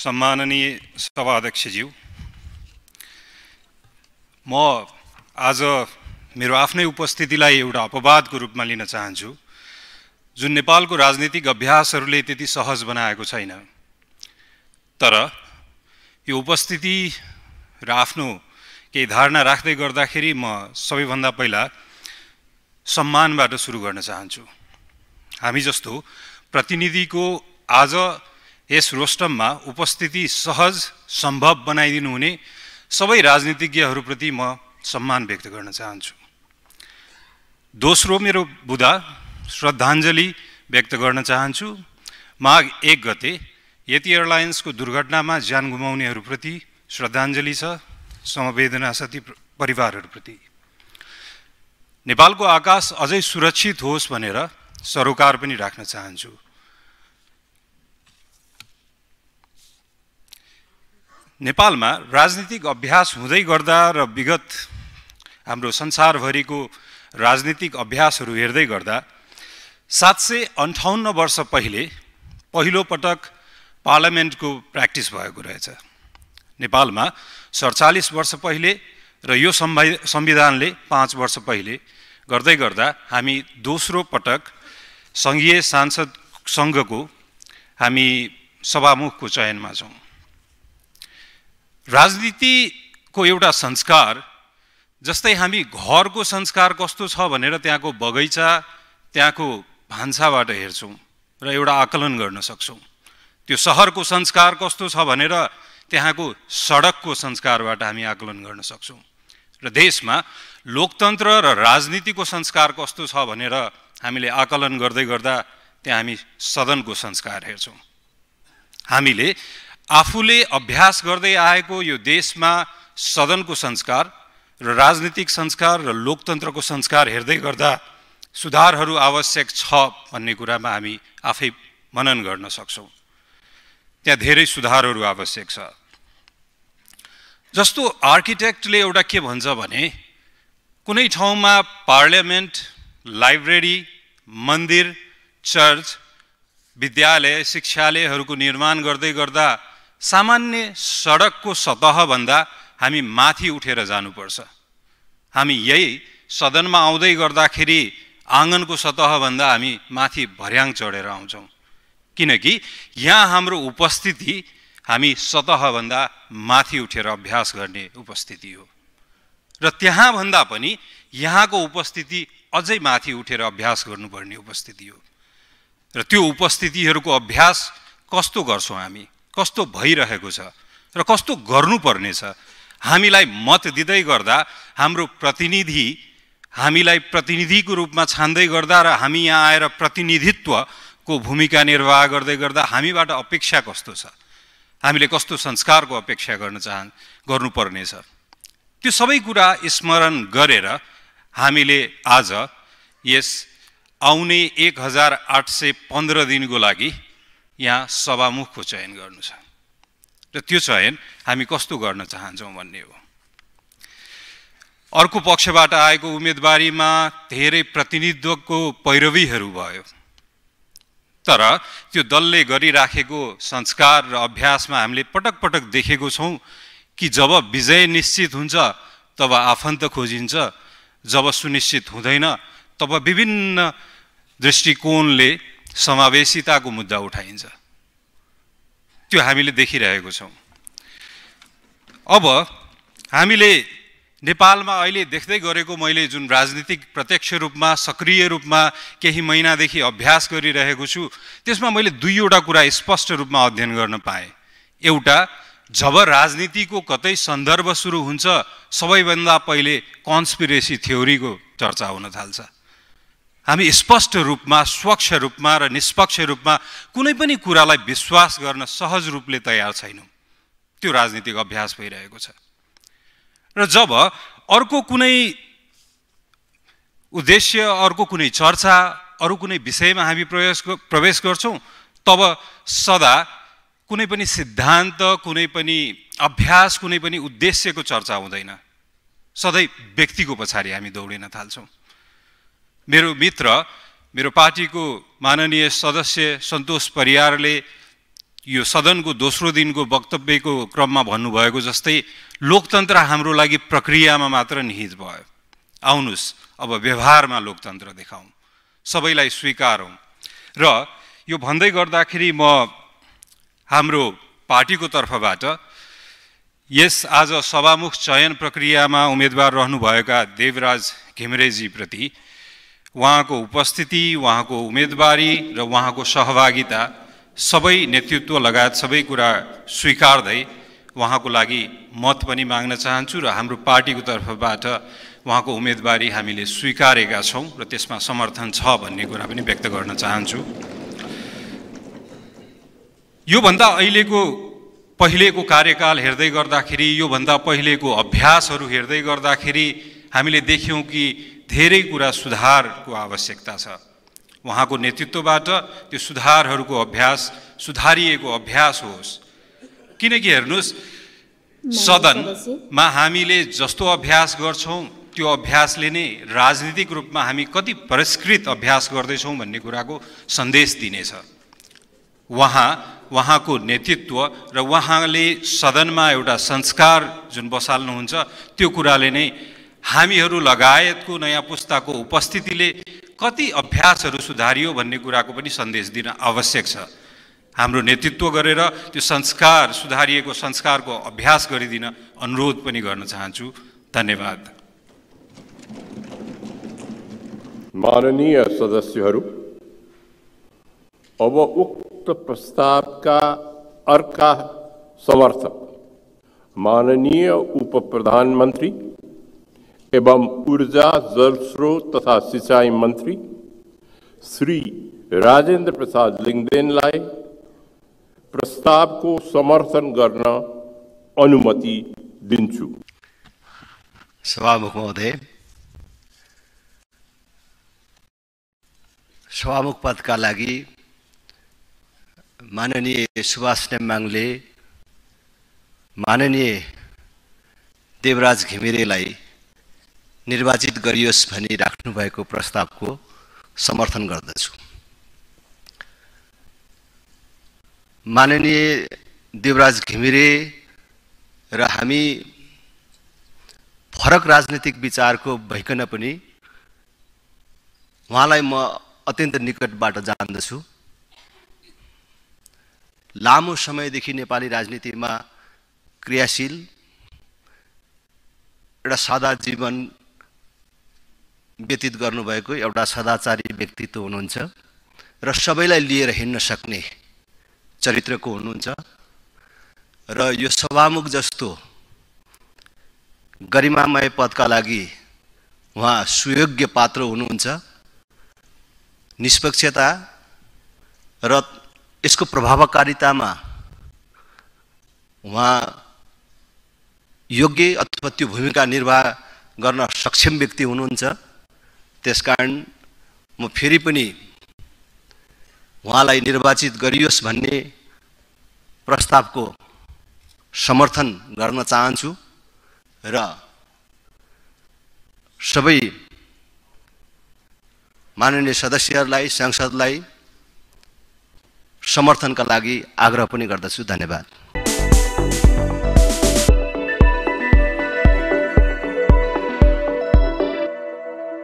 सम्माननीय सभाध्यक्षज्यू म आज मेरो आफ्नै उपस्थितिलाई एउटा अपवादको रूपमा लिन चाहन्छु जुन नेपालको राजनीतिक अभ्यासहरूले त्यति सहज बनाएको छैन तर यो उपस्थिति र आफ्नो केही धारणा राख्दै गर्दाखेरि म सबैभन्दा पहिला सम्मानबाट सुरु गर्न चाहन्छु हामी जस्तो प्रतिनिधिको आज यस रोस्टममा उपस्थिति सहज सम्भव बनाइदिनु हुने सबै राजनीतिज्ञहरूप्रति म सम्मान व्यक्त गर्न चाहन्छु दोस्रो मेरो बुदा श्रद्धाञ्जली व्यक्त गर्न चाहन्छु माघ एक गते यति एयरलाइन्सको दुर्घटनामा ज्यान गुमाउनेहरूप्रति श्रद्धाञ्जली छ समवेदना साथी परिवारहरूप्रति नेपालको आकाश अझै सुरक्षित होस् भनेर सरोकार पनि राख्न चाहन्छु नेपालमा राजनीतिक अभ्यास हुँदै गर्दा र विगत हाम्रो संसारभरिको राजनीतिक अभ्यासहरू हेर्दै गर्दा सात सय अन्ठाउन्न वर्ष पहिले पहिलोपटक पार्लियामेन्टको प्र्याक्टिस भएको रहेछ नेपालमा सडचालिस वर्ष पहिले र यो संविधानले पाँच वर्ष पहिले गर्दै गर्दा हामी दोस्रो पटक सङ्घीय सांसद सङ्घको हामी सभामुखको चयनमा छौँ राजनीतिको एउटा संस्कार जस्तै हामी घरको संस्कार कस्तो छ भनेर त्यहाँको बगैँचा त्यहाँको भान्साबाट हेर्छौँ र एउटा आकलन गर्न सक्छौँ त्यो सहरको संस्कार कस्तो छ भनेर त्यहाँको सडकको संस्कारबाट हामी आकलन गर्न सक्छौँ र देशमा लोकतन्त्र र राजनीतिको संस्कार कस्तो छ भनेर हामीले आकलन गर्दै गर्दा त्यहाँ हामी सदनको संस्कार हेर्छौँ हामीले आफूले अभ्यास गर्दै आएको यो देशमा सदनको संस्कार र राजनीतिक संस्कार र लोकतन्त्रको संस्कार हेर्दै गर्दा सुधारहरू आवश्यक छ भन्ने कुरामा हामी आफै मनन गर्न सक्छौँ त्यहाँ धेरै सुधारहरू आवश्यक छ जस्तो आर्किटेक्टले एउटा के भन्छ भने कुनै ठाउँमा पार्लियामेन्ट लाइब्रेरी मन्दिर चर्च विद्यालय शिक्षालयहरूको निर्माण गर्दै गर्दा सामान्य सडकको सतहभन्दा हामी माथि उठेर जानुपर्छ हामी यही सदनमा आउँदै गर्दाखेरि आँगनको सतहभन्दा हामी माथि भर्याङ चढेर आउँछौँ किनकि यहाँ हाम्रो उपस्थिति हामी सतहभन्दा माथि उठेर अभ्यास गर्ने उपस्थिति हो र त्यहाँभन्दा पनि यहाँको उपस्थिति अझै माथि उठेर अभ्यास गर्नुपर्ने उपस्थिति हो र त्यो उपस्थितिहरूको अभ्यास कस्तो गर्छौँ हामी कस्तो भइरहेको छ र कस्तो गर्नुपर्ने छ हामीलाई मत दिँदै गर्दा हाम्रो प्रतिनिधि हामीलाई प्रतिनिधिको रूपमा छान्दै गर्दा र हामी यहाँ आएर प्रतिनिधित्वको भूमिका निर्वाह गर्दै गर्दा हामीबाट अपेक्षा कस्तो छ हामीले कस्तो संस्कारको अपेक्षा गर्न चाहन् गर्नुपर्नेछ त्यो सबै कुरा स्मरण गरेर हामीले आज यस आउने एक हजार आठ सय पन्ध्र दिनको लागि यहाँ सभामुखको चयन गर्नु छ र त्यो चयन हामी कस्तो गर्न चाहन्छौँ भन्ने हो अर्को पक्षबाट आएको उम्मेदवारीमा धेरै प्रतिनिधित्वको पैरवीहरू भयो तर त्यो दलले गरिराखेको संस्कार र अभ्यासमा हामीले पटक पटक देखेको छौँ कि जब विजय निश्चित हुन्छ तब आफन्त खोजिन्छ जब सुनिश्चित हुँदैन तब विभिन्न दृष्टिकोणले समावेशिताको मुद्दा उठाइन्छ त्यो हामीले देखिरहेको छौँ अब हामीले नेपालमा अहिले देख्दै गरेको मैले जुन राजनीतिक प्रत्यक्ष रूपमा सक्रिय रूपमा केही महिनादेखि अभ्यास गरिरहेको छु त्यसमा मैले दुईवटा कुरा स्पष्ट रूपमा अध्ययन गर्न पाएँ एउटा जब राजनीतिको कतै सन्दर्भ सुरु हुन्छ सबैभन्दा पहिले कन्सपिरेसी थ्योरीको चर्चा हुन थाल्छ हामी स्पष्ट रूपमा स्वच्छ रूपमा र निष्पक्ष रूपमा कुनै पनि कुरालाई विश्वास गर्न सहज रूपले तयार छैनौँ त्यो राजनीतिक अभ्यास भइरहेको छ र जब अर्को कुनै उद्देश्य अर्को कुनै चर्चा अरू कुनै विषयमा हामी प्रवेश प्रवेश गर्छौँ तब सदा कुनै पनि सिद्धान्त कुनै पनि अभ्यास कुनै पनि उद्देश्यको चर्चा हुँदैन सधैँ व्यक्तिको पछाडि हामी दौडिन थाल्छौँ मेरो मित्र मेरो पार्टीको माननीय सदस्य सन्तोष परियारले यो सदनको दोस्रो दिनको वक्तव्यको क्रममा भन्नुभएको जस्तै लोकतन्त्र हाम्रो लागि प्रक्रियामा मात्र निहित भयो आउनुहोस् अब व्यवहारमा लोकतन्त्र देखाउँ सबैलाई स्वीकारौँ र यो भन्दै गर्दाखेरि म हाम्रो पार्टीको तर्फबाट यस आज सभामुख चयन प्रक्रियामा उम्मेदवार रहनुभएका देवराज घिमरेजीप्रति उहाँको उपस्थिति उहाँको उम्मेदवारी र उहाँको सहभागिता सबै नेतृत्व लगायत सबै कुरा स्वीकार्दै उहाँको लागि मत पनि माग्न चाहन्छु र हाम्रो पार्टीको तर्फबाट उहाँको उम्मेदवारी हामीले स्वीकारेका छौँ र त्यसमा समर्थन छ भन्ने कुरा पनि व्यक्त गर्न चाहन्छु योभन्दा अहिलेको पहिलेको कार्यकाल हेर्दै गर्दाखेरि योभन्दा पहिलेको अभ्यासहरू हेर्दै गर्दाखेरि हामीले देख्यौँ कि धेरै कुरा सुधारको आवश्यकता छ उहाँको नेतृत्वबाट त्यो सुधारहरूको अभ्यास सुधारिएको अभ्यास होस् किनकि हेर्नुहोस् सदनमा हामीले जस्तो अभ्यास गर्छौँ त्यो अभ्यासले नै राजनीतिक रूपमा हामी कति परिष्कृत अभ्यास गर्दैछौँ भन्ने कुराको सन्देश दिनेछ उहाँ उहाँको नेतृत्व र उहाँले सदनमा एउटा संस्कार जुन बसाल्नुहुन्छ त्यो कुराले नै हामीहरू लगायतको नयाँ पुस्ताको उपस्थितिले कति अभ्यासहरू सुधारियो भन्ने कुराको पनि सन्देश दिन आवश्यक छ हाम्रो नेतृत्व गरेर त्यो संस्कार सुधारिएको संस्कारको अभ्यास गरिदिन अनुरोध पनि गर्न चाहन्छु धन्यवाद माननीय सदस्यहरू अब उक्त प्रस्तावका अर्का समर्थक माननीय उप प्रधानमन्त्री एवं ऊर्जा जलस्रोत तथा सिंचाई मन्त्री श्री राजेन्द्र प्रसाद लिङदेनलाई प्रस्तावको समर्थन गर्न अनुमति दिन्छु सभामुख महोदय सभामुख पदका लागि माननीय सुभाष नेम्बाङले माननीय देवराज घिमिरेलाई निर्वाचित गरियोस् भनी राख्नुभएको प्रस्तावको समर्थन गर्दछु माननीय देवराज घिमिरे र हामी फरक राजनीतिक विचारको भइकन पनि उहाँलाई म अत्यन्त निकटबाट जान्दछु लामो समयदेखि नेपाली राजनीतिमा क्रियाशील एउटा सादा जीवन व्यतीत गर्नुभएको एउटा सदाचारी व्यक्तित्व हुनुहुन्छ र सबैलाई लिएर हिँड्न सक्ने चरित्रको हुनुहुन्छ र यो सभामुख जस्तो गरिमामय पदका लागि उहाँ सुयोग्य पात्र हुनुहुन्छ निष्पक्षता र यसको प्रभावकारितामा उहाँ योग्य अथवा त्यो भूमिका निर्वाह गर्न सक्षम व्यक्ति हुनुहुन्छ कारण म फेरि पनि उहाँलाई निर्वाचित गरियोस् भन्ने प्रस्तावको समर्थन गर्न चाहन्छु र सबै माननीय सदस्यहरूलाई सांसदलाई समर्थनका लागि आग्रह पनि गर्दछु धन्यवाद